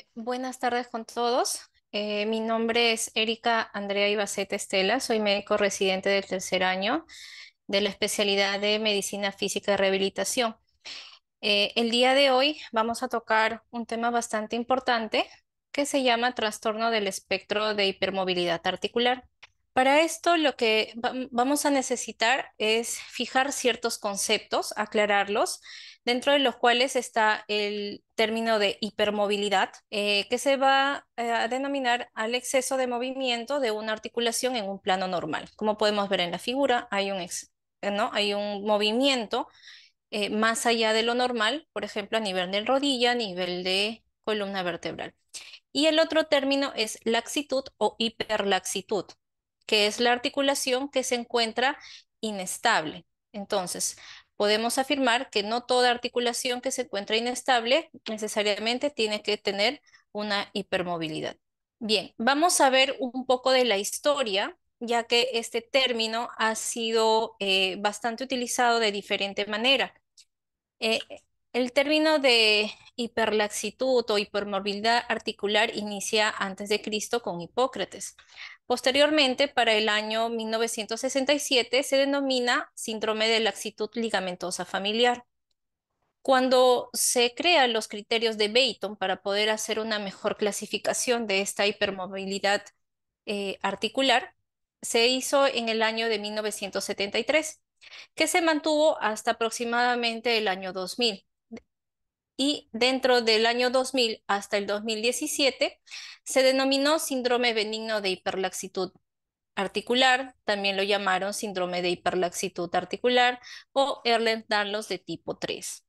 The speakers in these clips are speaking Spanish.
Eh, buenas tardes con todos. Eh, mi nombre es Erika Andrea Ibacete Estela, soy médico residente del tercer año de la especialidad de Medicina Física y Rehabilitación. Eh, el día de hoy vamos a tocar un tema bastante importante que se llama trastorno del espectro de hipermovilidad articular. Para esto lo que vamos a necesitar es fijar ciertos conceptos, aclararlos, dentro de los cuales está el término de hipermovilidad, eh, que se va eh, a denominar al exceso de movimiento de una articulación en un plano normal. Como podemos ver en la figura, hay un, eh, ¿no? hay un movimiento más allá de lo normal, por ejemplo, a nivel de rodilla, a nivel de columna vertebral. Y el otro término es laxitud o hiperlaxitud que es la articulación que se encuentra inestable. Entonces, podemos afirmar que no toda articulación que se encuentra inestable necesariamente tiene que tener una hipermovilidad. Bien, vamos a ver un poco de la historia, ya que este término ha sido eh, bastante utilizado de diferente manera. Eh, el término de hiperlaxitud o hipermovilidad articular inicia antes de Cristo con Hipócrates. Posteriormente, para el año 1967, se denomina síndrome de laxitud ligamentosa familiar. Cuando se crean los criterios de Beighton para poder hacer una mejor clasificación de esta hipermovilidad eh, articular, se hizo en el año de 1973, que se mantuvo hasta aproximadamente el año 2000 y dentro del año 2000 hasta el 2017 se denominó síndrome benigno de hiperlaxitud articular, también lo llamaron síndrome de hiperlaxitud articular o Erlen-Danlos de tipo 3.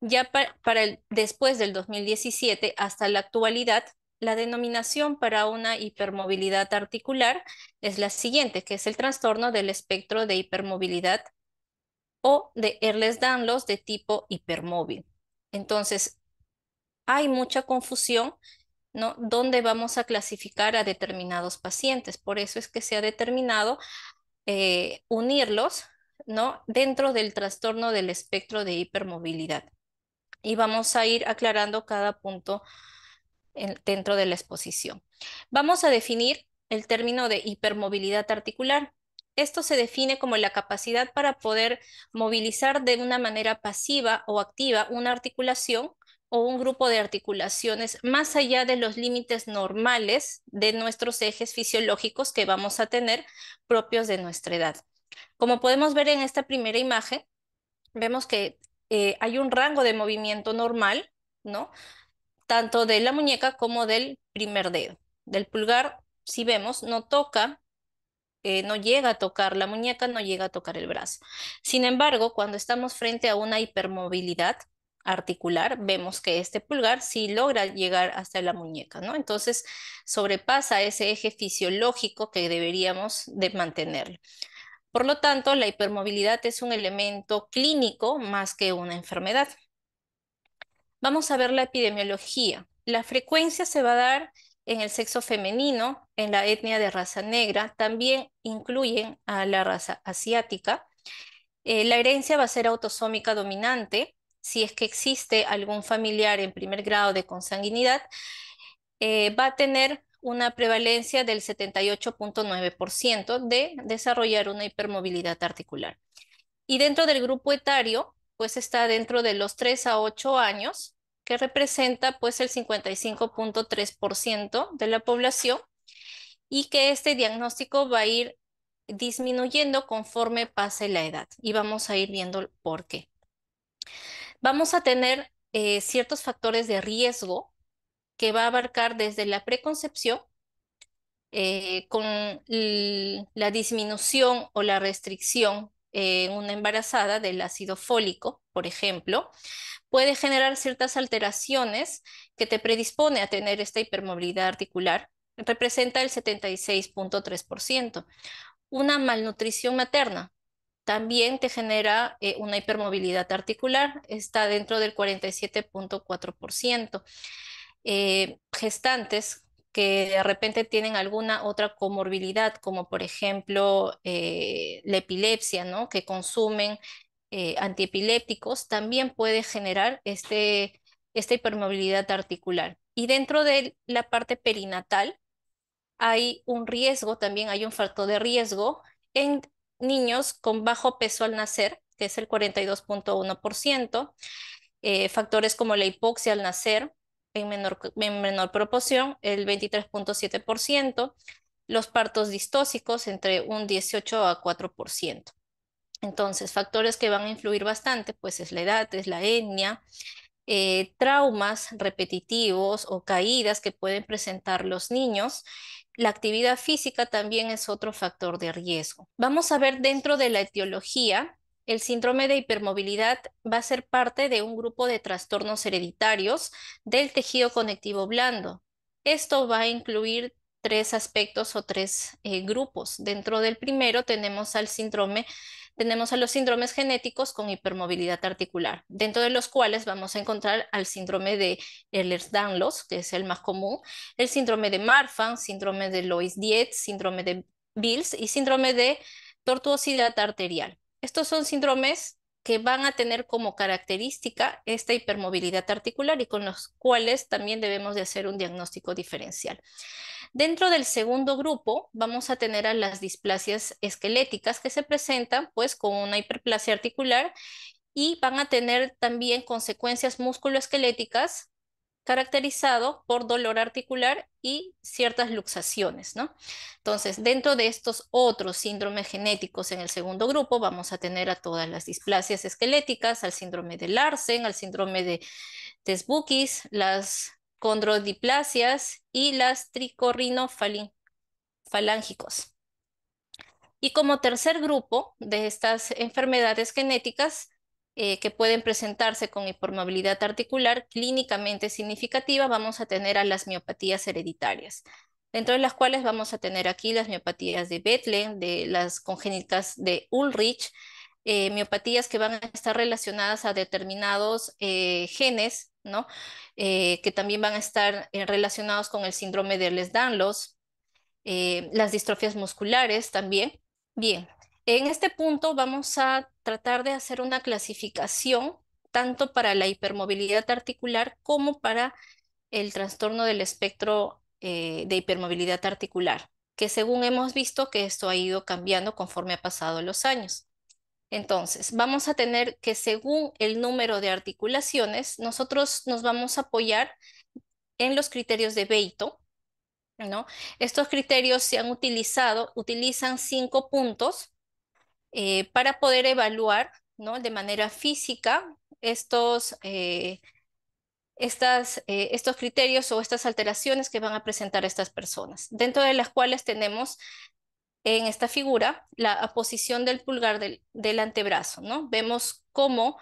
Ya para, el, después del 2017 hasta la actualidad, la denominación para una hipermovilidad articular es la siguiente, que es el trastorno del espectro de hipermovilidad o de Erles-Danlos de tipo hipermóvil. Entonces, hay mucha confusión, ¿no? ¿Dónde vamos a clasificar a determinados pacientes? Por eso es que se ha determinado eh, unirlos, ¿no? Dentro del trastorno del espectro de hipermovilidad. Y vamos a ir aclarando cada punto dentro de la exposición. Vamos a definir el término de hipermovilidad articular. Esto se define como la capacidad para poder movilizar de una manera pasiva o activa una articulación o un grupo de articulaciones más allá de los límites normales de nuestros ejes fisiológicos que vamos a tener propios de nuestra edad. Como podemos ver en esta primera imagen, vemos que eh, hay un rango de movimiento normal, ¿no? Tanto de la muñeca como del primer dedo. Del pulgar, si vemos, no toca eh, no llega a tocar la muñeca, no llega a tocar el brazo. Sin embargo, cuando estamos frente a una hipermovilidad articular, vemos que este pulgar sí logra llegar hasta la muñeca, ¿no? Entonces sobrepasa ese eje fisiológico que deberíamos de mantenerlo. Por lo tanto, la hipermovilidad es un elemento clínico más que una enfermedad. Vamos a ver la epidemiología. La frecuencia se va a dar en el sexo femenino, en la etnia de raza negra, también incluyen a la raza asiática. Eh, la herencia va a ser autosómica dominante si es que existe algún familiar en primer grado de consanguinidad, eh, va a tener una prevalencia del 78.9% de desarrollar una hipermovilidad articular. Y dentro del grupo etario, pues está dentro de los 3 a 8 años, que representa pues el 55.3% de la población y que este diagnóstico va a ir disminuyendo conforme pase la edad y vamos a ir viendo por qué. Vamos a tener eh, ciertos factores de riesgo que va a abarcar desde la preconcepción eh, con la disminución o la restricción en una embarazada del ácido fólico, por ejemplo, puede generar ciertas alteraciones que te predispone a tener esta hipermovilidad articular, representa el 76.3%. Una malnutrición materna también te genera eh, una hipermovilidad articular, está dentro del 47.4%. Eh, gestantes que de repente tienen alguna otra comorbilidad, como por ejemplo eh, la epilepsia, ¿no? que consumen eh, antiepilépticos, también puede generar este, esta hipermovilidad articular. Y dentro de la parte perinatal hay un riesgo, también hay un factor de riesgo en niños con bajo peso al nacer, que es el 42.1%, eh, factores como la hipoxia al nacer, en menor, menor proporción, el 23.7%, los partos distósicos entre un 18 a 4%. Entonces, factores que van a influir bastante, pues es la edad, es la etnia, eh, traumas repetitivos o caídas que pueden presentar los niños. La actividad física también es otro factor de riesgo. Vamos a ver dentro de la etiología el síndrome de hipermovilidad va a ser parte de un grupo de trastornos hereditarios del tejido conectivo blando. Esto va a incluir tres aspectos o tres eh, grupos. Dentro del primero tenemos al síndrome tenemos a los síndromes genéticos con hipermovilidad articular, dentro de los cuales vamos a encontrar al síndrome de Ehlers-Danlos, que es el más común, el síndrome de Marfan, síndrome de Lois-Dietz, síndrome de Bills y síndrome de tortuosidad arterial. Estos son síndromes que van a tener como característica esta hipermovilidad articular y con los cuales también debemos de hacer un diagnóstico diferencial. Dentro del segundo grupo vamos a tener a las displasias esqueléticas que se presentan pues con una hiperplasia articular y van a tener también consecuencias musculoesqueléticas caracterizado por dolor articular y ciertas luxaciones, ¿no? Entonces, dentro de estos otros síndromes genéticos en el segundo grupo, vamos a tener a todas las displasias esqueléticas, al síndrome de Larsen, al síndrome de Desbukis, las condrodiplasias y las tricorrinofalángicos. Y como tercer grupo de estas enfermedades genéticas, eh, que pueden presentarse con hipermovilidad articular clínicamente significativa, vamos a tener a las miopatías hereditarias, dentro de las cuales vamos a tener aquí las miopatías de Bethlen, de las congénitas de Ulrich, eh, miopatías que van a estar relacionadas a determinados eh, genes, ¿no? que también van a estar relacionados con el síndrome de Les-Danlos, las distrofias musculares también. Bien, en este punto vamos a tratar de hacer una clasificación tanto para la hipermovilidad articular como para el trastorno del espectro eh, de hipermovilidad articular, que según hemos visto que esto ha ido cambiando conforme ha pasado los años. Entonces, vamos a tener que según el número de articulaciones, nosotros nos vamos a apoyar en los criterios de Beito, ¿no? Estos criterios se han utilizado, utilizan cinco puntos eh, para poder evaluar ¿no? de manera física estos, eh, eh, estos criterios o estas alteraciones que van a presentar estas personas, dentro de las cuales tenemos en esta figura la posición del pulgar del, antebrazo. ¿no? Vemos cómo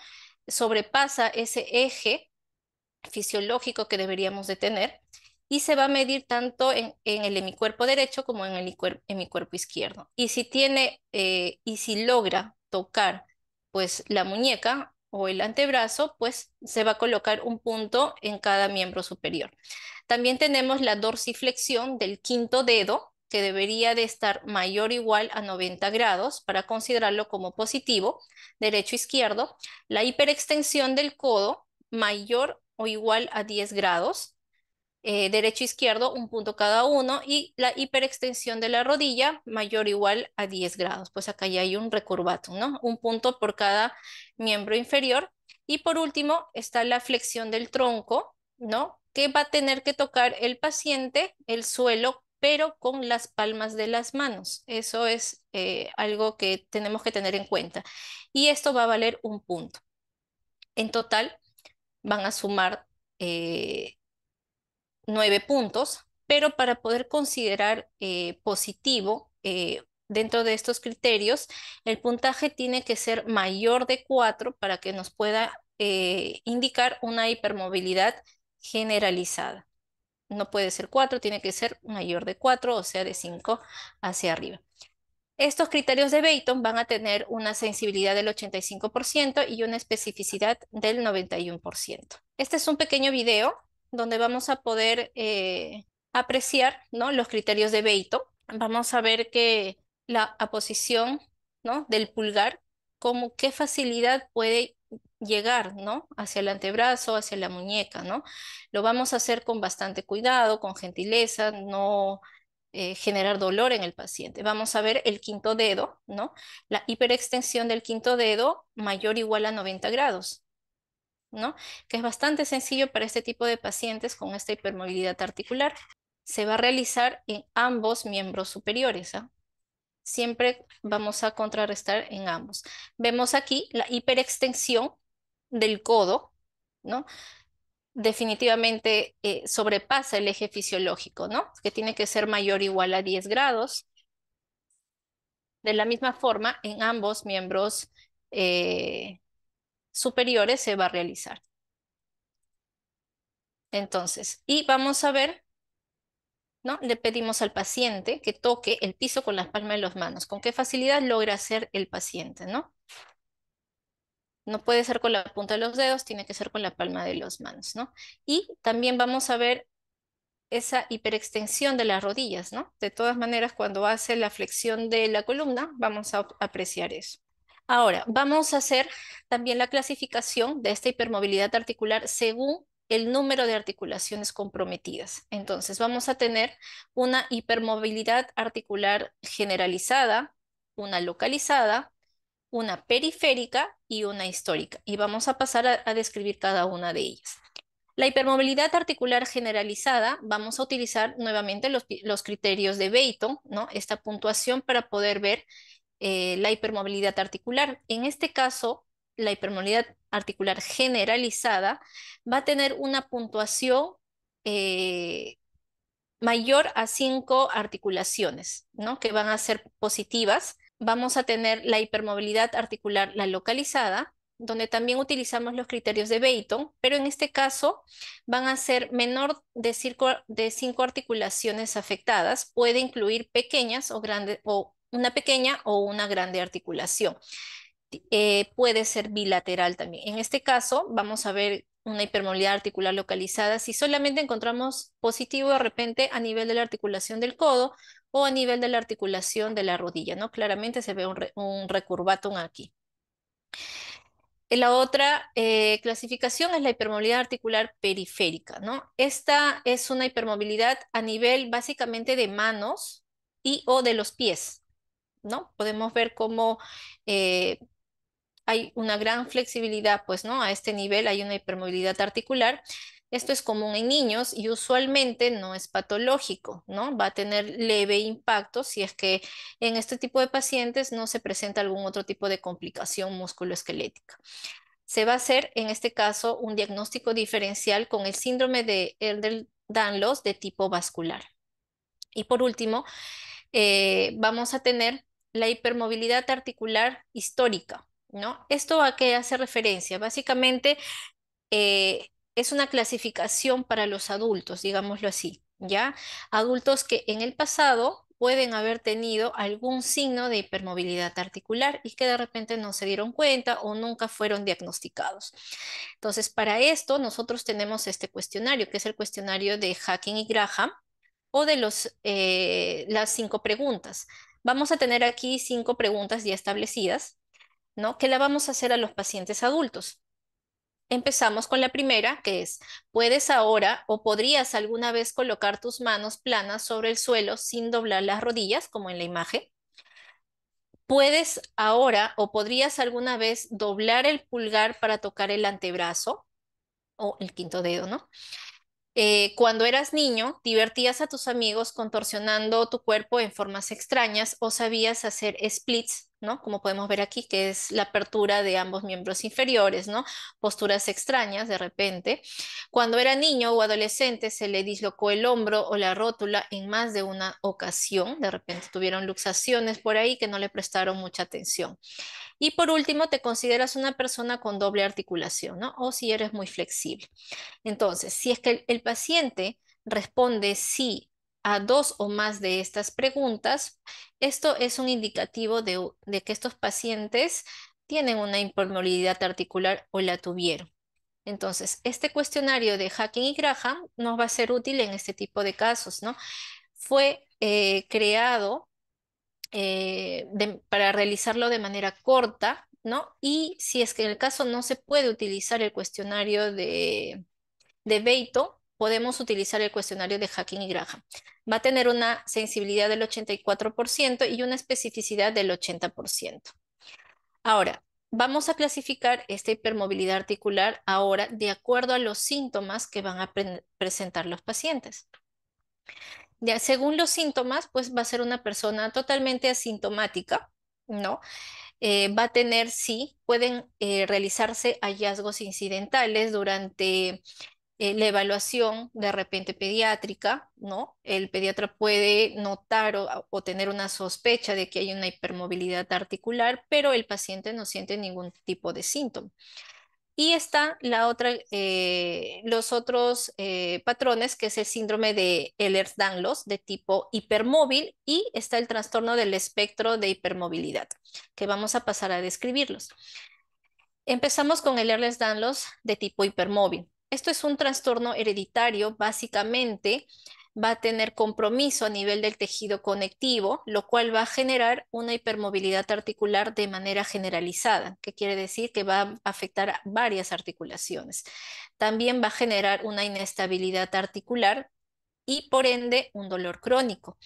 sobrepasa ese eje fisiológico que deberíamos de tener y se va a medir tanto en, en el hemicuerpo derecho como en el hemicuerpo, cuerpo izquierdo. Y si tiene, eh, y si logra tocar pues la muñeca o el antebrazo, pues se va a colocar un punto en cada miembro superior. También tenemos la dorsiflexión del quinto dedo, que debería de estar mayor o igual a 90 grados para considerarlo como positivo, derecho-izquierdo, la hiperextensión del codo mayor o igual a 10 grados, eh, derecho izquierdo, un punto cada uno, y la hiperextensión de la rodilla mayor o igual a 10 grados. Pues acá ya hay un recurvatum, ¿no? Un punto por cada miembro inferior. Y por último está la flexión del tronco, ¿no? Que va a tener que tocar el paciente el suelo, pero con las palmas de las manos. Eso es eh, algo que tenemos que tener en cuenta. Y esto va a valer un punto. En total van a sumar eh, nueve puntos, pero para poder considerar eh, positivo eh, dentro de estos criterios, el puntaje tiene que ser mayor de 4 para que nos pueda eh, indicar una hipermovilidad generalizada. No puede ser cuatro, tiene que ser mayor de 4, o sea, de 5 hacia arriba. Estos criterios de Bayton van a tener una sensibilidad del 85% y una especificidad del 91%. Este es un pequeño video donde vamos a poder eh, apreciar ¿no? los criterios de Beito. Vamos a ver que la aposición ¿no? del pulgar, como qué facilidad puede llegar, ¿no? Hacia el antebrazo, hacia la muñeca, ¿no? Lo vamos a hacer con bastante cuidado, con gentileza, no eh, generar dolor en el paciente. Vamos a ver el quinto dedo, ¿no? La hiperextensión del quinto dedo mayor o igual a 90 grados. Que es bastante sencillo para este tipo de pacientes con esta hipermovilidad articular. Se va a realizar en ambos miembros superiores. ¿ah? Siempre vamos a contrarrestar en ambos. Vemos aquí la hiperextensión del codo, ¿no? definitivamente eh, sobrepasa el eje fisiológico, ¿no? Que tiene que ser mayor o igual a 10 grados. De la misma forma, en ambos miembros eh, superiores se va a realizar. Entonces, y vamos a ver, ¿no? Le pedimos al paciente que toque el piso con las palmas de las manos. ¿Con qué facilidad logra hacer el paciente, no? No puede ser con la punta de los dedos, tiene que ser con la palma de las manos, ¿no? Y también vamos a ver esa hiperextensión de las rodillas, ¿no? De todas maneras, cuando hace la flexión de la columna, vamos a apreciar eso. Ahora, vamos a hacer también la clasificación de esta hipermovilidad articular según el número de articulaciones comprometidas. Entonces, vamos a tener una hipermovilidad articular generalizada, una localizada, una periférica y una histórica. Y vamos a pasar a, describir cada una de ellas. La hipermovilidad articular generalizada, vamos a utilizar nuevamente los, criterios de Beighton, ¿no? esta puntuación para poder ver eh, la hipermovilidad articular. En este caso, la hipermovilidad articular generalizada va a tener una puntuación eh, mayor a cinco articulaciones, ¿no? que van a ser positivas. Vamos a tener la hipermovilidad articular, la localizada, donde también utilizamos los criterios de Bayton, pero en este caso van a ser menor de, de cinco articulaciones afectadas, puede incluir pequeñas o grandes o una pequeña o una grande articulación. Eh, puede ser bilateral también. En este caso, vamos a ver una hipermovilidad articular localizada. Si solamente encontramos positivo de repente a nivel de la articulación del codo o a nivel de la articulación de la rodilla, ¿no? Claramente se ve un, re, recurvatum aquí. Eh, la otra eh, clasificación es la hipermovilidad articular periférica, ¿no? Esta es una hipermovilidad a nivel básicamente de manos y o de los pies, ¿no? Podemos ver cómo eh, hay una gran flexibilidad, pues, ¿no? A este nivel hay una hipermovilidad articular. Esto es común en niños y usualmente no es patológico, ¿no? Va a tener leve impacto si es que en este tipo de pacientes no se presenta algún otro tipo de complicación musculoesquelética. Se va a hacer, en este caso, un diagnóstico diferencial con el síndrome de Ehlers-Danlos de tipo vascular. Y por último, eh, vamos a tener la hipermovilidad articular histórica, ¿no? ¿Esto a qué hace referencia? Básicamente eh, es una clasificación para los adultos, digámoslo así, ¿ya? Adultos que en el pasado pueden haber tenido algún signo de hipermovilidad articular y que de repente no se dieron cuenta o nunca fueron diagnosticados. Entonces, para esto nosotros tenemos este cuestionario, que es el cuestionario de Hacking y Graham, o de los, eh, las cinco preguntas. Vamos a tener aquí cinco preguntas ya establecidas, ¿no? Que la vamos a hacer a los pacientes adultos. Empezamos con la primera, que es, ¿puedes ahora o podrías alguna vez colocar tus manos planas sobre el suelo sin doblar las rodillas, como en la imagen? ¿Puedes ahora o podrías alguna vez doblar el pulgar para tocar el antebrazo o el quinto dedo, ¿no? Eh, cuando eras niño, divertías a tus amigos contorsionando tu cuerpo en formas extrañas o sabías hacer splits, ¿no? Como podemos ver aquí, que es la apertura de ambos miembros inferiores, ¿no? Posturas extrañas de repente. Cuando era niño o adolescente, se le dislocó el hombro o la rótula en más de una ocasión. De repente tuvieron luxaciones por ahí que no le prestaron mucha atención. Y por último, te consideras una persona con doble articulación, ¿no? O si eres muy flexible. Entonces, si es que el, paciente responde sí a dos o más de estas preguntas, esto es un indicativo de, que estos pacientes tienen una impermeabilidad articular o la tuvieron. Entonces, este cuestionario de Hacking y Graham nos va a ser útil en este tipo de casos, ¿no? Fue eh, creado eh, para realizarlo de manera corta, ¿no? Y si es que en el caso no se puede utilizar el cuestionario de, Beito, podemos utilizar el cuestionario de Hacking y Graham. Va a tener una sensibilidad del 84% y una especificidad del 80%. Ahora, vamos a clasificar esta hipermovilidad articular ahora de acuerdo a los síntomas que van a presentar los pacientes según los síntomas, pues va a ser una persona totalmente asintomática, ¿no? Eh, va a tener, sí, pueden eh, realizarse hallazgos incidentales durante eh, la evaluación de repente pediátrica, ¿no? El pediatra puede notar o, tener una sospecha de que hay una hipermovilidad articular, pero el paciente no siente ningún tipo de síntoma. Y está la otra, eh, los otros eh, patrones, que es el síndrome de Ehlers-Danlos de tipo hipermóvil y está el trastorno del espectro de hipermovilidad, que vamos a pasar a describirlos. Empezamos con el Ehlers-Danlos de tipo hipermóvil. Esto es un trastorno hereditario básicamente va a tener compromiso a nivel del tejido conectivo, lo cual va a generar una hipermovilidad articular de manera generalizada, que quiere decir que va a afectar a varias articulaciones. También va a generar una inestabilidad articular y por ende un dolor crónico.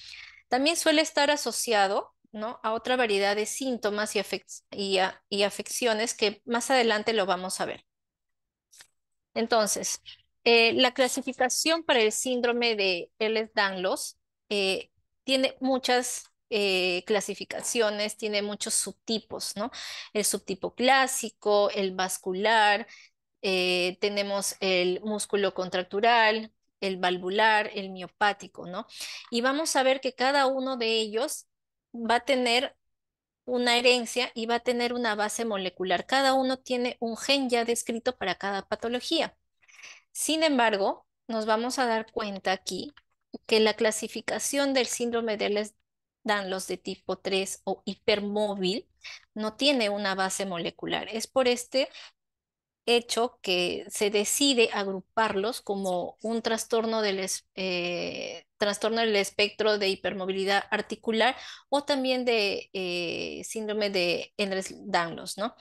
También suele estar asociado ¿no? a otra variedad de síntomas y afecciones que más adelante lo vamos a ver. Entonces, eh, la clasificación para el síndrome de Ehlers-Danlos eh, tiene muchas eh, clasificaciones, tiene muchos subtipos, ¿no? El subtipo clásico, el vascular, tenemos el músculo contractural, el valvular, el miopático, ¿no? Y vamos a ver que cada uno de ellos va a tener una herencia y va a tener una base molecular. Cada uno tiene un gen ya descrito para cada patología. Sin embargo, nos vamos a dar cuenta aquí que la clasificación del síndrome de Les Danlos de tipo 3 o hipermóvil no tiene una base molecular. Es por este hecho que se decide agruparlos como un trastorno del, eh, trastorno del espectro de hipermovilidad articular o también de eh, síndrome de ehlers danlos ¿no?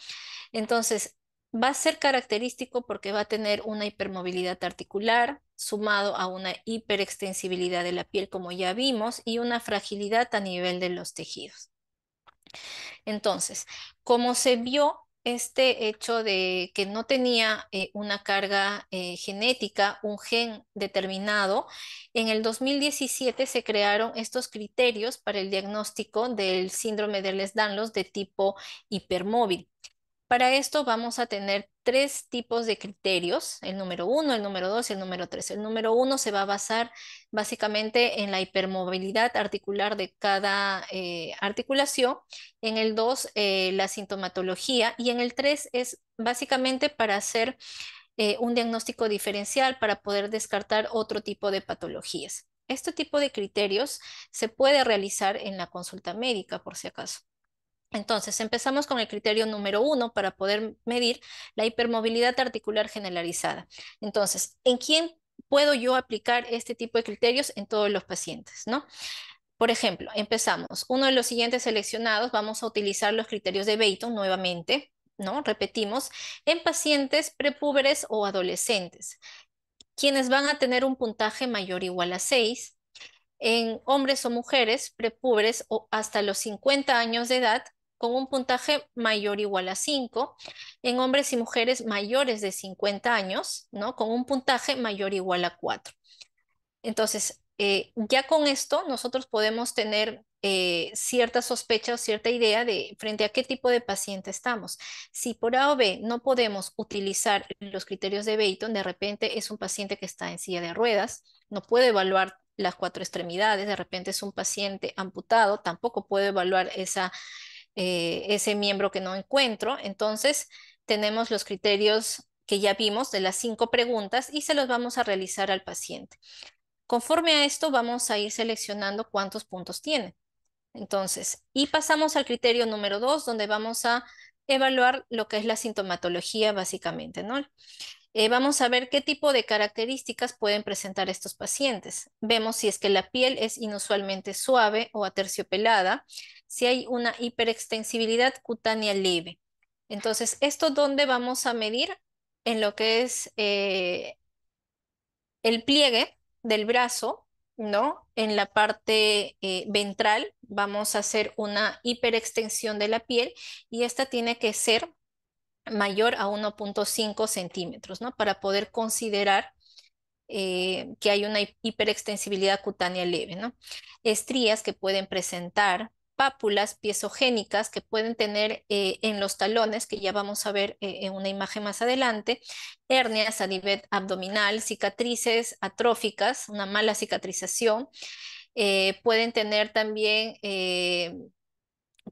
Entonces, va a ser característico porque va a tener una hipermovilidad articular sumado a una hiperextensibilidad de la piel como ya vimos y una fragilidad a nivel de los tejidos. Entonces, como se vio este hecho de que no tenía eh, una carga eh, genética, un gen determinado, en el 2017 se crearon estos criterios para el diagnóstico del síndrome de Les-Danlos de tipo hipermóvil para esto vamos a tener tres tipos de criterios, el número uno, el número dos y el número tres. El número uno se va a basar básicamente en la hipermovilidad articular de cada eh, articulación, en el dos eh, la sintomatología y en el tres es básicamente para hacer eh, un diagnóstico diferencial para poder descartar otro tipo de patologías. Este tipo de criterios se puede realizar en la consulta médica por si acaso. Entonces, empezamos con el criterio número uno para poder medir la hipermovilidad articular generalizada. Entonces, ¿en quién puedo yo aplicar este tipo de criterios? En todos los pacientes, ¿no? Por ejemplo, empezamos. Uno de los siguientes seleccionados, vamos a utilizar los criterios de Beighton nuevamente, ¿no? Repetimos, en pacientes prepúberes o adolescentes, quienes van a tener un puntaje mayor o igual a 6, en hombres o mujeres prepúberes o hasta los 50 años de edad, con un puntaje mayor o igual a 5, en hombres y mujeres mayores de 50 años, ¿no? Con un puntaje mayor o igual a 4. Entonces, eh, ya con esto nosotros podemos tener eh, cierta sospecha o cierta idea de frente a qué tipo de paciente estamos. Si por A o B no podemos utilizar los criterios de beighton, de repente es un paciente que está en silla de ruedas, no puede evaluar las cuatro extremidades, de repente es un paciente amputado, tampoco puede evaluar esa eh, ese miembro que no encuentro. Entonces, tenemos los criterios que ya vimos de las cinco preguntas y se los vamos a realizar al paciente. Conforme a esto, vamos a ir seleccionando cuántos puntos tiene. Entonces, y pasamos al criterio número dos, donde vamos a evaluar lo que es la sintomatología básicamente, ¿no? Eh, vamos a ver qué tipo de características pueden presentar estos pacientes. Vemos si es que la piel es inusualmente suave o aterciopelada, si hay una hiperextensibilidad cutánea leve. Entonces, ¿esto dónde vamos a medir? En lo que es eh, el pliegue del brazo, ¿no? En la parte eh, ventral vamos a hacer una hiperextensión de la piel y esta tiene que ser mayor a 1.5 centímetros, ¿no? Para poder considerar eh, que hay una hiperextensibilidad cutánea leve, ¿no? Estrías que pueden presentar, pápulas piezogénicas que pueden tener eh, en los talones, que ya vamos a ver eh, en una imagen más adelante, hernias a nivel abdominal, cicatrices atróficas, una mala cicatrización, pueden tener también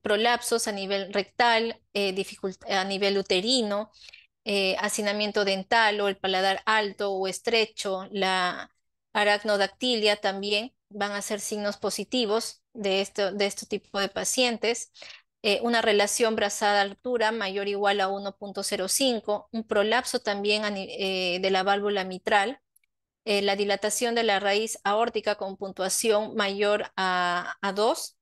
prolapsos a nivel rectal, eh, a nivel uterino, eh, hacinamiento dental o el paladar alto o estrecho, la aracnodactilia también van a ser signos positivos de, de este tipo de pacientes. Eh, una relación brazada-altura mayor o igual a 1.05, un prolapso también de la válvula mitral, la dilatación de la raíz aórtica con puntuación mayor a, a 2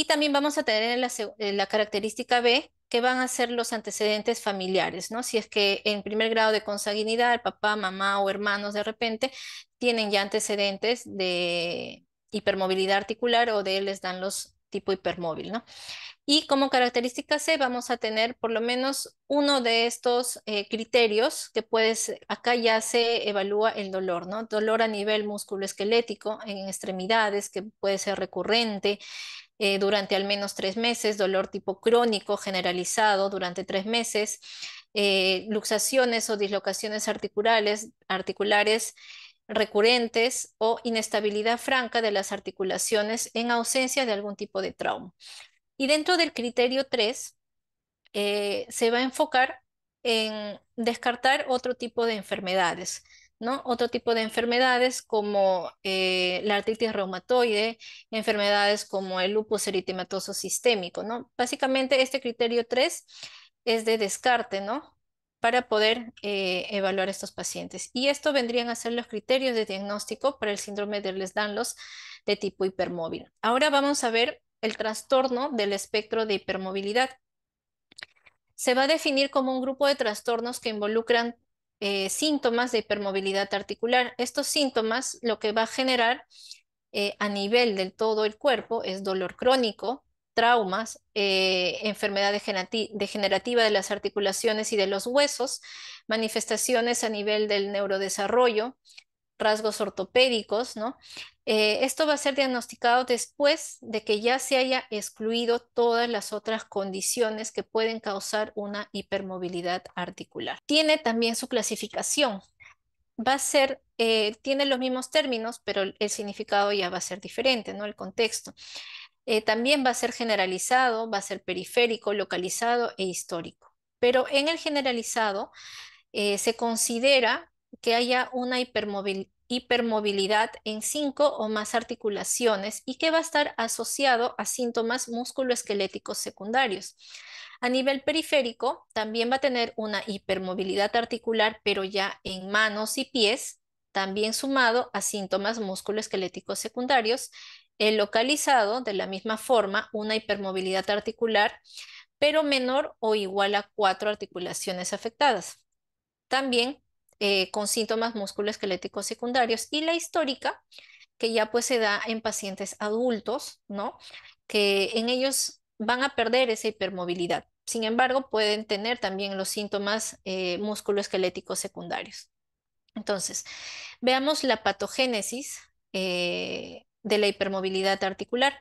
y también vamos a tener la, característica B, que van a ser los antecedentes familiares, ¿no? Si es que en primer grado de consanguinidad, papá, mamá o hermanos de repente tienen ya antecedentes de hipermovilidad articular o de les dan los tipo hipermóvil, ¿no? Y como característica C e vamos a tener por lo menos uno de estos eh, criterios que puedes, acá ya se evalúa el dolor, ¿no? Dolor a nivel musculoesquelético en extremidades que puede ser recurrente eh, durante al menos tres meses, dolor tipo crónico generalizado durante tres meses, eh, luxaciones o dislocaciones articulares recurrentes o inestabilidad franca de las articulaciones en ausencia de algún tipo de trauma. Y dentro del criterio 3, eh, se va a enfocar en descartar otro tipo de enfermedades, ¿no? Otro tipo de enfermedades como eh, la artritis reumatoide, enfermedades como el lupus eritematoso sistémico, ¿no? Básicamente este criterio 3 es de descarte, ¿no? para poder eh, evaluar estos pacientes. Y esto vendrían a ser los criterios de diagnóstico para el síndrome de Les-Danlos de tipo hipermóvil. Ahora vamos a ver el trastorno del espectro de hipermovilidad. Se va a definir como un grupo de trastornos que involucran eh, síntomas de hipermovilidad articular. Estos síntomas lo que va a generar eh, a nivel del todo el cuerpo es dolor crónico, traumas, eh, enfermedad degenerativa de las articulaciones y de los huesos, manifestaciones a nivel del neurodesarrollo, rasgos ortopédicos, ¿no? Eh, esto va a ser diagnosticado después de que ya se haya excluido todas las otras condiciones que pueden causar una hipermovilidad articular. Tiene también su clasificación. Va a ser, eh, tiene los mismos términos, pero el significado ya va a ser diferente, ¿no? El contexto. Eh, también va a ser generalizado, va a ser periférico, localizado e histórico. Pero en el generalizado se considera que haya una hipermovilidad en cinco o más articulaciones y que va a estar asociado a síntomas musculoesqueléticos secundarios. A nivel periférico, también va a tener una hipermovilidad articular, pero ya en manos y pies, también sumado a síntomas musculoesqueléticos secundarios. El localizado, de la misma forma, una hipermovilidad articular, pero menor o igual a cuatro articulaciones afectadas. También eh, con síntomas musculoesqueléticos secundarios y la histórica, que ya pues se da en pacientes adultos, ¿no? Que en ellos van a perder esa hipermovilidad. Sin embargo, pueden tener también los síntomas músculoesqueléticos eh, musculoesqueléticos secundarios. Entonces, veamos la patogénesis eh, de la hipermovilidad articular.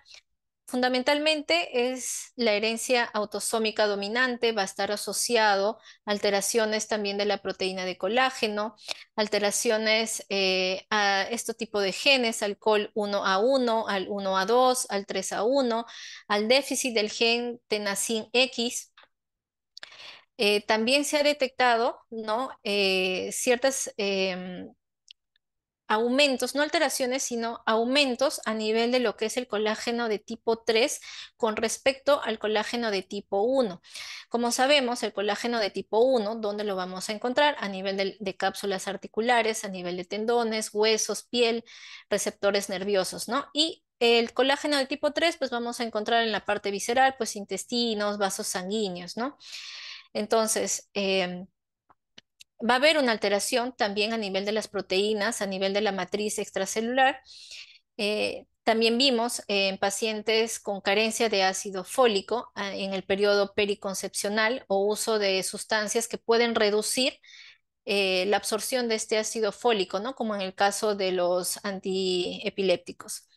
Fundamentalmente es la herencia autosómica dominante, va a estar asociado a alteraciones también de la proteína de colágeno, alteraciones eh, a este tipo de genes, al col 1A1, al 1A2, al 3A1, al déficit del gen tenacin X. Eh, también se ha detectado ¿no? Eh, ciertas em, aumentos, no alteraciones, sino aumentos a nivel de lo que es el colágeno de tipo 3 con respecto al colágeno de tipo 1. Como sabemos, el colágeno de tipo 1, ¿dónde lo vamos a encontrar? A nivel de, cápsulas articulares, a nivel de tendones, huesos, piel, receptores nerviosos, ¿no? Y el colágeno de tipo 3, pues vamos a encontrar en la parte visceral, pues intestinos, vasos sanguíneos, ¿no? Entonces, em, va a haber una alteración también a nivel de las proteínas, a nivel de la matriz extracelular. Eh, también vimos en eh, pacientes con carencia de ácido fólico ah, en el periodo periconcepcional o uso de sustancias que pueden reducir eh, la absorción de este ácido fólico, ¿no? como en el caso de los antiepilépticos.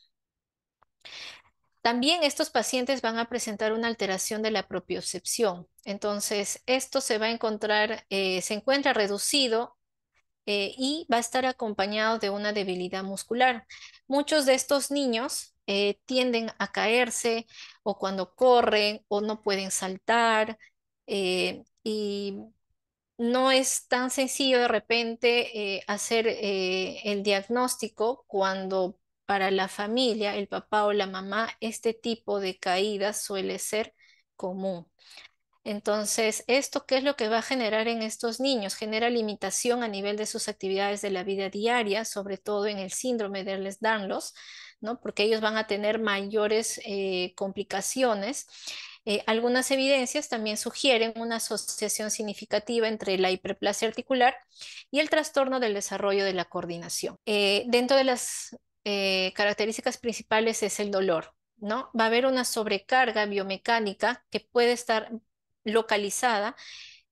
También estos pacientes van a presentar una alteración de la propiocepción. Entonces, esto se va a encontrar, eh, se encuentra reducido eh, y va a estar acompañado de una debilidad muscular. Muchos de estos niños eh, tienden a caerse o cuando corren o no pueden saltar y no es tan sencillo de repente hacer el diagnóstico cuando para la familia, el papá o la mamá, este tipo de caídas suele ser común. Entonces, ¿esto qué es lo que va a generar en estos niños? Genera limitación a nivel de sus actividades de la vida diaria, sobre todo en el síndrome de Les danlos ¿no? porque ellos van a tener mayores eh, complicaciones. Eh, algunas evidencias también sugieren una asociación significativa entre la hiperplasia articular y el trastorno del desarrollo de la coordinación. Eh, dentro de las eh, características principales es el dolor, ¿no? Va a haber una sobrecarga biomecánica que puede estar localizada.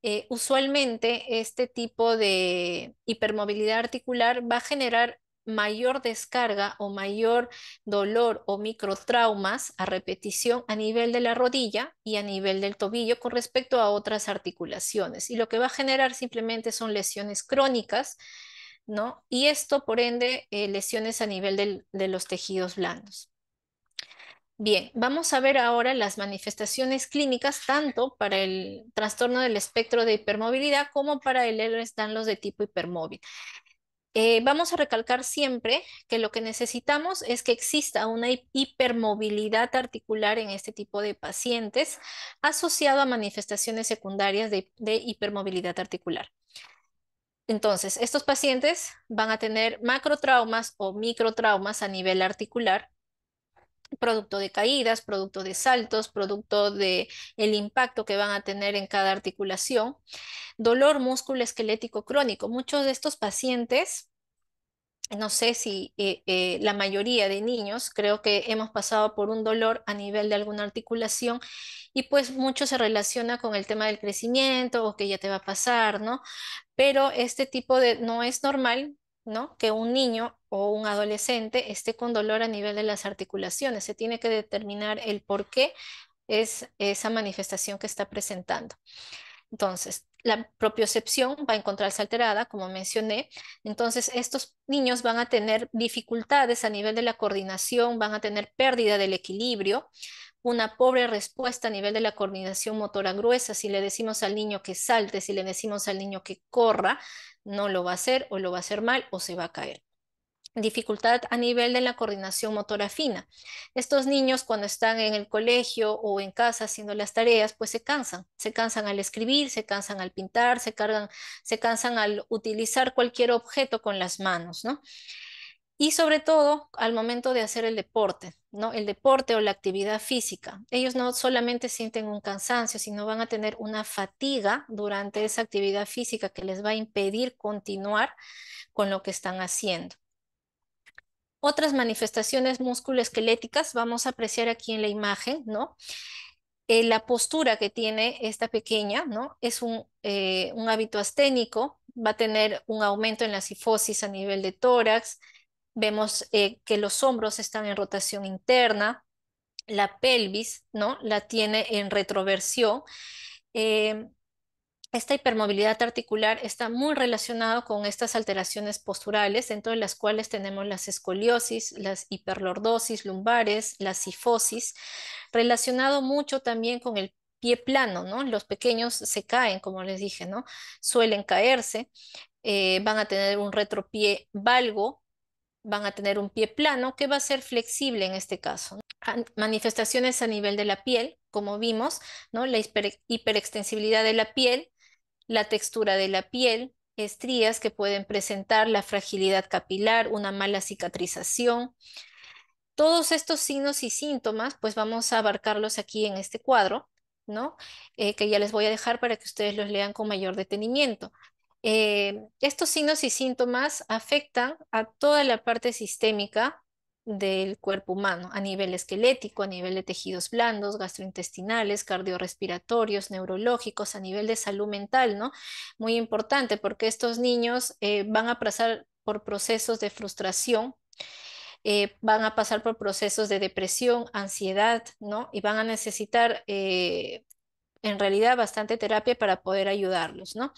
Eh, usualmente este tipo de hipermovilidad articular va a generar mayor descarga o mayor dolor o microtraumas a repetición a nivel de la rodilla y a nivel del tobillo con respecto a otras articulaciones. Y lo que va a generar simplemente son lesiones crónicas y esto, por ende, eh, lesiones a nivel de los tejidos blandos. Bien, vamos a ver ahora las manifestaciones clínicas tanto para el trastorno del espectro de hipermovilidad como para el ehlers de tipo hipermóvil. Eh, vamos a recalcar siempre que lo que necesitamos es que exista una hipermovilidad articular en este tipo de pacientes asociado a manifestaciones secundarias de hipermovilidad articular. Entonces, estos pacientes van a tener macrotraumas o microtraumas a nivel articular, producto de caídas, producto de saltos, producto de impacto que van a tener en cada articulación, dolor músculo esquelético crónico. Muchos de estos pacientes no sé si eh, eh, la mayoría de niños, creo que hemos pasado por un dolor a nivel de alguna articulación y pues mucho se relaciona con el tema del crecimiento o que ya te va a pasar, ¿no? Pero este tipo de, no es normal, ¿no? Que un niño o un adolescente esté con dolor a nivel de las articulaciones. Se tiene que determinar el por qué es esa manifestación que está presentando. Entonces, la propiocepción va a encontrarse alterada, como mencioné. Entonces, estos niños van a tener dificultades a nivel de la coordinación, van a tener pérdida del equilibrio, una pobre respuesta a nivel de la coordinación motora gruesa. Si le decimos al niño que salte, si le decimos al niño que corra, no lo va a hacer o lo va a hacer mal o se va a caer dificultad a nivel de la coordinación motora fina. Estos niños cuando están en el colegio o en casa haciendo las tareas, pues se cansan, se cansan al escribir, se cansan al pintar, se, cargan, se cansan al utilizar cualquier objeto con las manos, ¿no? Y sobre todo al momento de hacer el deporte, ¿no? El deporte o la actividad física. Ellos no solamente sienten un cansancio, sino van a tener una fatiga durante esa actividad física que les va a impedir continuar con lo que están haciendo. Otras manifestaciones musculoesqueléticas vamos a apreciar aquí en la imagen, ¿no? Eh, la postura que tiene esta pequeña, ¿no? Es eh, un, hábito asténico, va a tener un aumento en la sifosis a nivel de tórax, vemos eh, que los hombros están en rotación interna, la pelvis, ¿no? La tiene en retroversión. Esta hipermovilidad articular está muy relacionada con estas alteraciones posturales, dentro de las cuales tenemos las escoliosis, las hiperlordosis lumbares, la sifosis, relacionado mucho también con el pie plano, ¿no? Los pequeños se caen, como les dije, ¿no? Suelen caerse, eh, van a tener un retropié valgo, van a tener un pie plano que va a ser flexible en este caso. Manifestaciones a nivel de la piel, como vimos, ¿no? la hiperextensibilidad de la piel, la textura de la piel, estrías que pueden presentar, la fragilidad capilar, una mala cicatrización. Todos estos signos y síntomas, pues vamos a abarcarlos aquí en este cuadro, ¿no? Eh, que ya les voy a dejar para que ustedes los lean con mayor detenimiento. Eh, estos signos y síntomas afectan a toda la parte sistémica del cuerpo humano a nivel esquelético, a nivel de tejidos blandos, gastrointestinales, cardiorrespiratorios, neurológicos, a nivel de salud mental, ¿no? Muy importante porque estos niños eh, van a pasar por procesos de frustración, eh, van a pasar por procesos de depresión, ansiedad, ¿no? Y van a necesitar eh, en realidad bastante terapia para poder ayudarlos, ¿no?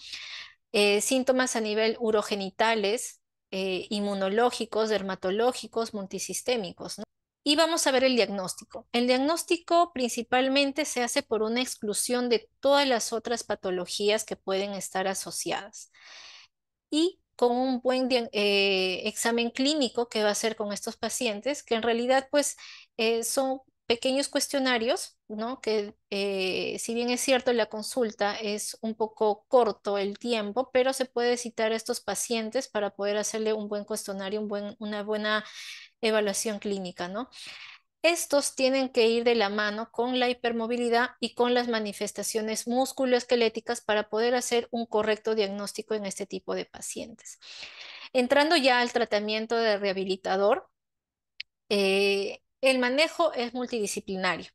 síntomas a nivel urogenitales, eh, inmunológicos, dermatológicos, multisistémicos. ¿no? Y vamos a ver el diagnóstico. El diagnóstico principalmente se hace por una exclusión de todas las otras patologías que pueden estar asociadas. Y con un buen eh, examen clínico que va a hacer con estos pacientes, que en realidad pues eh, son pequeños cuestionarios, ¿no? Que eh, si bien es cierto la consulta es un poco corto el tiempo, pero se puede citar a estos pacientes para poder hacerle un buen cuestionario, un buen, una buena evaluación clínica, ¿no? Estos tienen que ir de la mano con la hipermovilidad y con las manifestaciones musculoesqueléticas para poder hacer un correcto diagnóstico en este tipo de pacientes. Entrando ya al tratamiento de rehabilitador, eh, el manejo es multidisciplinario.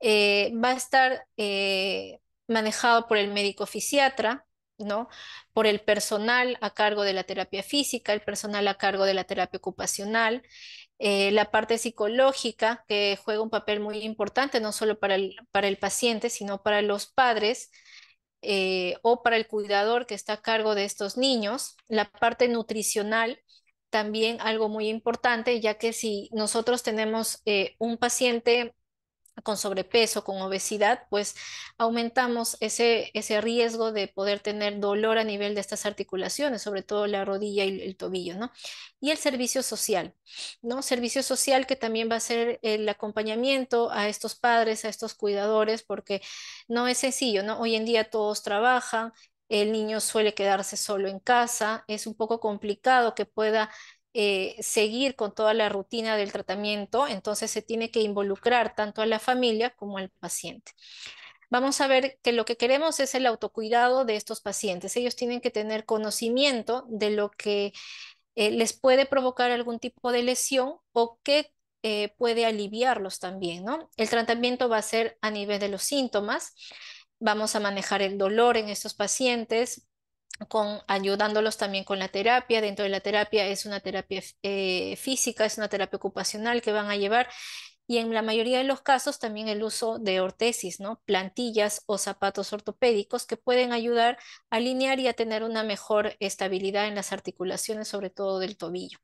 Eh, va a estar eh, manejado por el médico fisiatra, ¿no? por el personal a cargo de la terapia física, el personal a cargo de la terapia ocupacional, eh, la parte psicológica, que juega un papel muy importante, no solo para el, para el paciente, sino para los padres. o para el cuidador que está a cargo de estos niños, la parte nutricional, también algo muy importante, ya que si nosotros tenemos eh, un paciente con sobrepeso, con obesidad, pues aumentamos ese, ese riesgo de poder tener dolor a nivel de estas articulaciones, sobre todo la rodilla y el tobillo, ¿no? Y el servicio social, ¿no? Servicio social que también va a ser el acompañamiento a estos padres, a estos cuidadores, porque no es sencillo, ¿no? Hoy en día todos trabajan, el niño suele quedarse solo en casa, es un poco complicado que pueda eh, seguir con toda la rutina del tratamiento, entonces se tiene que involucrar tanto a la familia como al paciente. Vamos a ver que lo que queremos es el autocuidado de estos pacientes. Ellos tienen que tener conocimiento de lo que eh, les puede provocar algún tipo de lesión o qué eh, puede aliviarlos también, ¿no? El tratamiento va a ser a nivel de los síntomas. Vamos a manejar el dolor en estos pacientes, con, ayudándolos también con la terapia. Dentro de la terapia es una terapia eh, física, es una terapia ocupacional que van a llevar. Y en la mayoría de los casos también el uso de ortesis, ¿no? plantillas o zapatos ortopédicos que pueden ayudar a alinear y a tener una mejor estabilidad en las articulaciones, sobre todo del tobillo.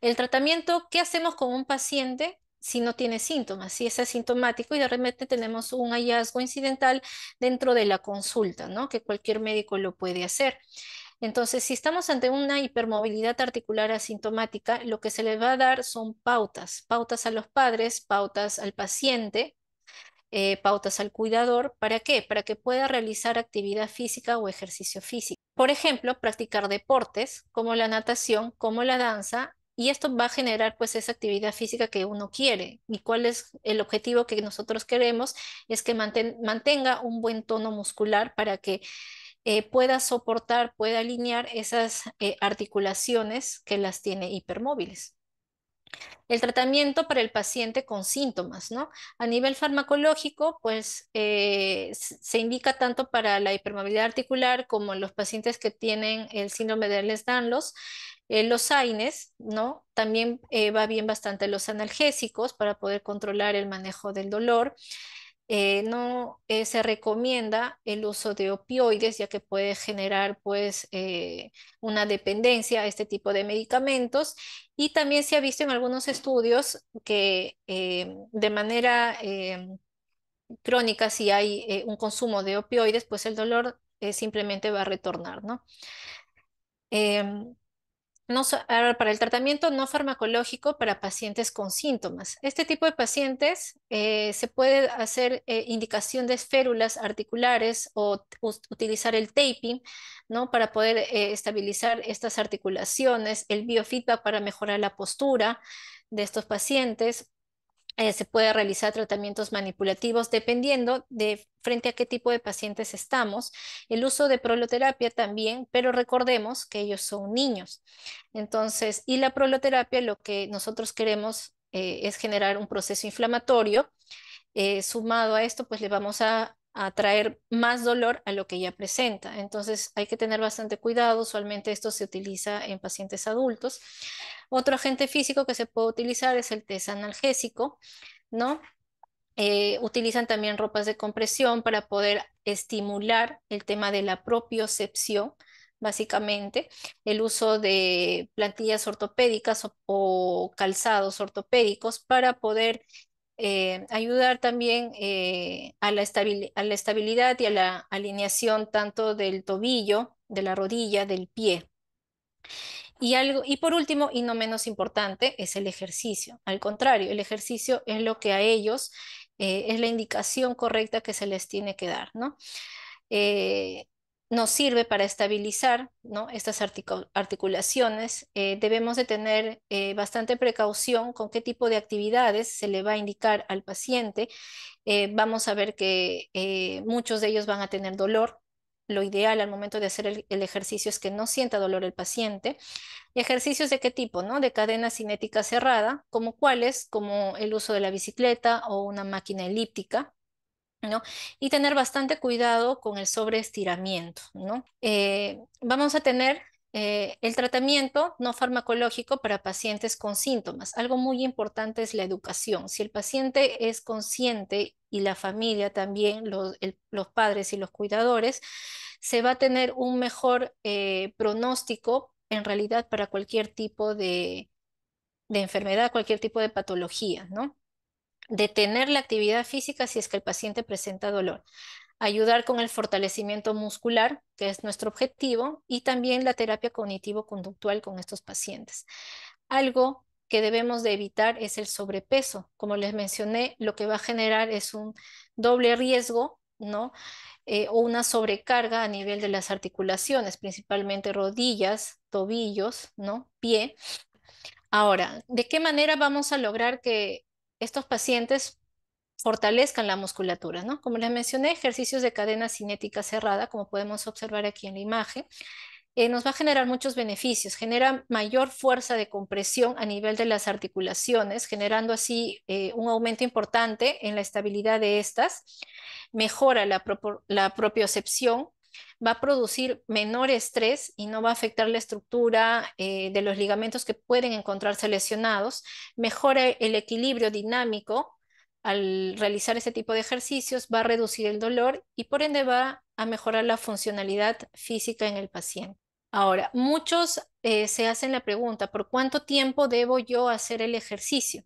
El tratamiento, ¿qué hacemos con un paciente si no tiene síntomas, si es asintomático y de repente tenemos un hallazgo incidental dentro de la consulta, ¿no? Que cualquier médico lo puede hacer. Entonces, si estamos ante una hipermovilidad articular asintomática, lo que se le va a dar son pautas, pautas a los padres, pautas al paciente, eh, pautas al cuidador. ¿Para qué? Para que pueda realizar actividad física o ejercicio físico. Por ejemplo, practicar deportes como la natación, como la danza, y esto va a generar pues esa actividad física que uno quiere y cuál es el objetivo que nosotros queremos es que mantenga un buen tono muscular para que eh, pueda soportar, pueda alinear esas eh, articulaciones que las tiene hipermóviles el tratamiento para el paciente con síntomas, ¿no? A nivel farmacológico, pues eh, se indica tanto para la hipermovilidad articular como los pacientes que tienen el síndrome de Ehlers-Danlos, eh, los AINES, ¿no? También eh, va bien bastante los analgésicos para poder controlar el manejo del dolor. Eh, no eh, se recomienda el uso de opioides ya que puede generar pues eh, una dependencia a este tipo de medicamentos y también se ha visto en algunos estudios que de manera crónica si hay un consumo de opioides pues el dolor simplemente va a retornar, ¿no? Em, no, para el tratamiento no farmacológico para pacientes con síntomas. Este tipo de pacientes eh, se puede hacer eh, indicación de esférulas articulares o utilizar el taping ¿no? para poder eh, estabilizar estas articulaciones, el biofeedback para mejorar la postura de estos pacientes eh, se puede realizar tratamientos manipulativos dependiendo de frente a qué tipo de pacientes estamos. El uso de proloterapia también, pero recordemos que ellos son niños. Entonces, y la proloterapia lo que nosotros queremos eh, es generar un proceso inflamatorio. Eh, sumado a esto, pues le vamos a a traer más dolor a lo que ya presenta. Entonces hay que tener bastante cuidado, usualmente esto se utiliza en pacientes adultos. Otro agente físico que se puede utilizar es el test analgésico, ¿no? Eh, utilizan también ropas de compresión para poder estimular el tema de la propiocepción, básicamente, el uso de plantillas ortopédicas o, o calzados ortopédicos para poder eh, ayudar también eh, a, la a, la estabilidad y a la alineación tanto del tobillo, de la rodilla, del pie. Y, algo, y por último, y no menos importante, es el ejercicio. Al contrario, el ejercicio es lo que a ellos eh, es la indicación correcta que se les tiene que dar, ¿no? nos sirve para estabilizar estas articulaciones. Eh, debemos de tener eh, bastante precaución con qué tipo de actividades se le va a indicar al paciente. Eh, vamos a ver que muchos de ellos van a tener dolor. Lo ideal al momento de hacer el, ejercicio es que no sienta dolor el paciente. ¿Ejercicios de qué tipo? ¿no? De cadena cinética cerrada, como cuáles, como el uso de la bicicleta o una máquina elíptica, y tener bastante cuidado con el sobreestiramiento, ¿no? Eh, vamos a tener eh, el tratamiento no farmacológico para pacientes con síntomas. Algo muy importante es la educación. Si el paciente es consciente y la familia también, los, padres y los cuidadores, se va a tener un mejor eh, pronóstico en realidad para cualquier tipo de, de enfermedad, cualquier tipo de patología, ¿no? detener la actividad física si es que el paciente presenta dolor, ayudar con el fortalecimiento muscular, que es nuestro objetivo, y también la terapia cognitivo-conductual con estos pacientes. Algo que debemos de evitar es el sobrepeso. Como les mencioné, lo que va a generar es un doble riesgo, ¿no? Eh, o una sobrecarga a nivel de las articulaciones, principalmente rodillas, tobillos, ¿no? Pie. Ahora, ¿de qué manera vamos a lograr que estos pacientes fortalezcan la musculatura, ¿no? Como les mencioné, ejercicios de cadena cinética cerrada, como podemos observar aquí en la imagen, eh, nos va a generar muchos beneficios. Genera mayor fuerza de compresión a nivel de las articulaciones, generando así eh, un aumento importante en la estabilidad de estas. Mejora la, la propiocepción, va a producir menor estrés y no va a afectar la estructura eh, de los ligamentos que pueden encontrarse lesionados, mejora el equilibrio dinámico al realizar ese tipo de ejercicios, va a reducir el dolor y por ende va a mejorar la funcionalidad física en el paciente. Ahora, muchos eh, se hacen la pregunta, ¿por cuánto tiempo debo yo hacer el ejercicio?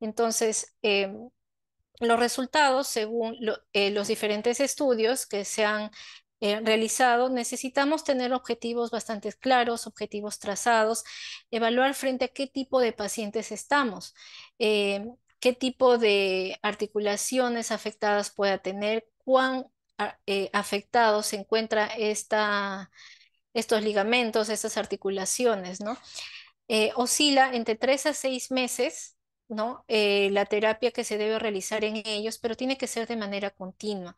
Entonces, eh, los resultados, según los diferentes estudios que se han eh, realizado, necesitamos tener objetivos bastante claros, objetivos trazados, evaluar frente a qué tipo de pacientes estamos. Eh, qué tipo de articulaciones afectadas pueda tener, cuán ah, eh, afectados se encuentra esta, estos ligamentos, estas articulaciones, ¿no? oscila entre tres a seis meses, ¿no? la terapia que se debe realizar en ellos, pero tiene que ser de manera continua.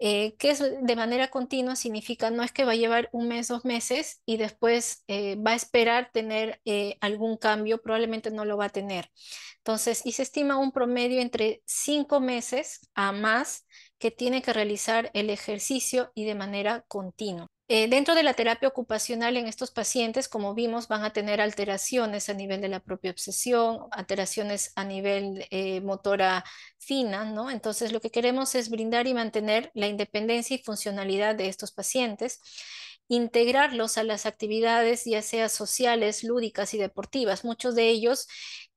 Eh, que es de manera continua significa no es que va a llevar un mes, dos meses y después eh, va a esperar tener eh, algún cambio, probablemente no lo va a tener. Entonces, y se estima un promedio entre cinco meses a más que tiene que realizar el ejercicio y de manera continua. Eh, dentro de la terapia ocupacional en estos pacientes, como vimos, van a tener alteraciones a nivel de la propia obsesión, alteraciones a nivel eh, motora fina, ¿no? Entonces, lo que queremos es brindar y mantener la independencia y funcionalidad de estos pacientes integrarlos a las actividades ya sea sociales, lúdicas y deportivas. Muchos de ellos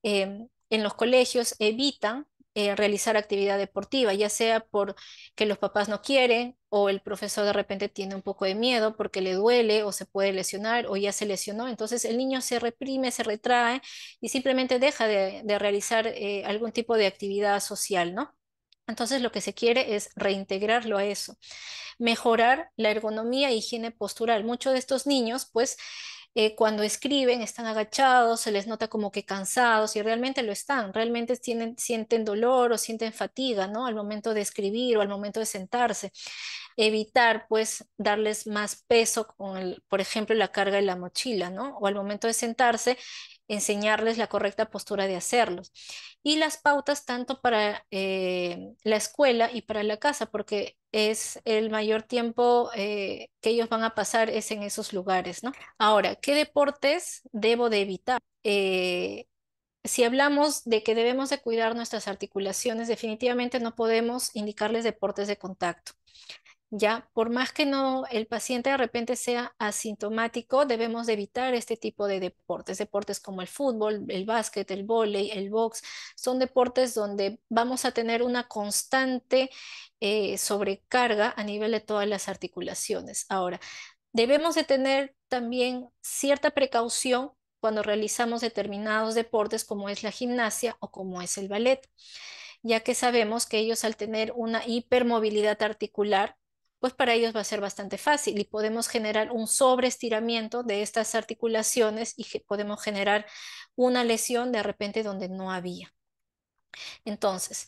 em, en los colegios evitan realizar actividad deportiva, ya sea porque los papás no quieren o el profesor de repente tiene un poco de miedo porque le duele o se puede lesionar o ya se lesionó. Entonces el niño se reprime, se retrae y simplemente deja de, realizar eh, algún tipo de actividad social, ¿no? Entonces lo que se quiere es reintegrarlo a eso, mejorar la ergonomía e higiene postural. Muchos de estos niños, pues, eh, cuando escriben están agachados, se les nota como que cansados y realmente lo están, realmente tienen, sienten dolor o sienten fatiga, ¿no? Al momento de escribir o al momento de sentarse. Evitar, pues, darles más peso con, el, por ejemplo, la carga de la mochila, ¿no? O al momento de sentarse, enseñarles la correcta postura de hacerlos. Y las pautas tanto para eh, la escuela y para la casa, porque es el mayor tiempo eh, que ellos van a pasar es en esos lugares, ¿no? Ahora, ¿qué deportes debo de evitar? Eh, si hablamos de que debemos de cuidar nuestras articulaciones, definitivamente no podemos indicarles deportes de contacto. ¿ya? Por más que no el paciente de repente sea asintomático, debemos evitar este tipo de deportes. Deportes como el fútbol, el básquet, el volei, el box, son deportes donde vamos a tener una constante eh, sobrecarga a nivel de todas las articulaciones. Ahora, debemos de tener también cierta precaución cuando realizamos determinados deportes como es la gimnasia o como es el ballet, ya que sabemos que ellos al tener una hipermovilidad articular pues para ellos va a ser bastante fácil y podemos generar un sobreestiramiento de estas articulaciones y podemos generar una lesión de repente donde no había. Entonces,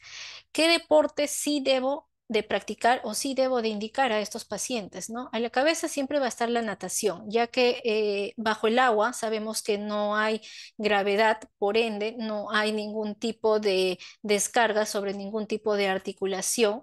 ¿qué deporte sí debo de practicar o sí debo de indicar a estos pacientes? ¿no? A la cabeza siempre va a estar la natación, ya que eh, bajo el agua sabemos que no hay gravedad, por ende no hay ningún tipo de descarga sobre ningún tipo de articulación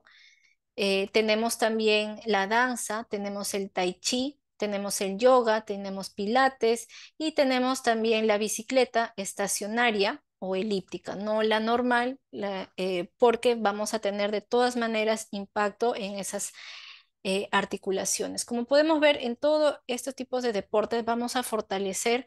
eh, tenemos también la danza, tenemos el tai chi, tenemos el yoga, tenemos pilates y tenemos también la bicicleta estacionaria o elíptica, no la normal, eh, porque vamos a tener de todas maneras impacto en esas eh, articulaciones. Como podemos ver, en todos estos tipos de deportes vamos a fortalecer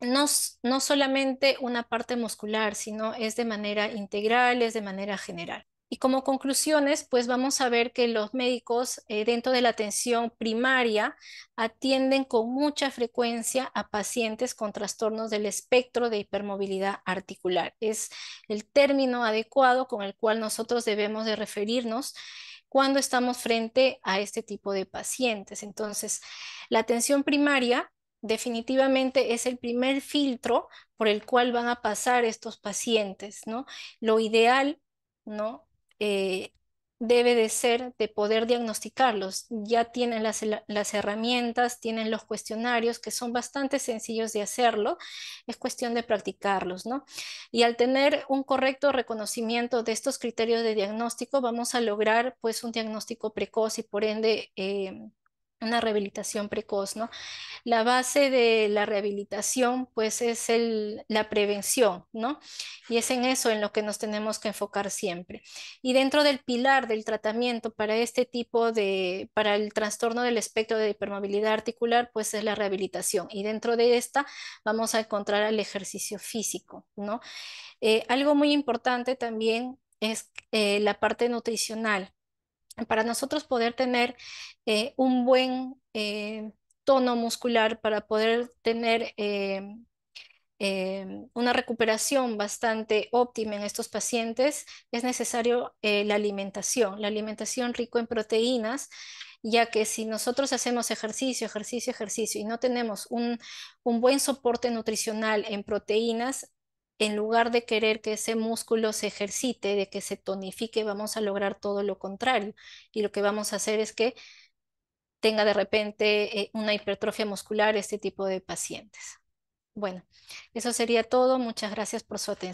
no solamente una parte muscular, sino es de manera integral, es de manera general. Y como conclusiones, pues vamos a ver que los médicos eh, dentro de la atención primaria atienden con mucha frecuencia a pacientes con trastornos del espectro de hipermovilidad articular. Es el término adecuado con el cual nosotros debemos de referirnos cuando estamos frente a este tipo de pacientes. Entonces, la atención primaria definitivamente es el primer filtro por el cual van a pasar estos pacientes, ¿no? Lo ideal, ¿no? Eh, debe de ser de poder diagnosticarlos. Ya tienen las, herramientas, tienen los cuestionarios que son bastante sencillos de hacerlo, es cuestión de practicarlos, ¿no? Y al tener un correcto reconocimiento de estos criterios de diagnóstico, vamos a lograr pues un diagnóstico precoz y por ende... Eh, una rehabilitación precoz, ¿no? La base de la rehabilitación, pues, es la prevención, ¿no? Y es en eso en lo que nos tenemos que enfocar siempre. Y dentro del pilar del tratamiento para este tipo de, para el trastorno del espectro de hipermovilidad articular, pues, es la rehabilitación. Y dentro de esta vamos a encontrar el ejercicio físico, ¿no? Eh, algo muy importante también es eh, la parte nutricional para nosotros poder tener eh, un buen eh, tono muscular, para poder tener eh, una recuperación bastante óptima en estos pacientes, es necesario la alimentación, la alimentación rico en proteínas ya que si nosotros hacemos ejercicio, ejercicio, ejercicio y no tenemos un, un buen soporte nutricional en proteínas, en lugar de querer que ese músculo se ejercite, de que se tonifique, vamos a lograr todo lo contrario. Y lo que vamos a hacer es que tenga de repente eh, una hipertrofia muscular este tipo de pacientes. Bueno, eso sería todo. Muchas gracias por su atención.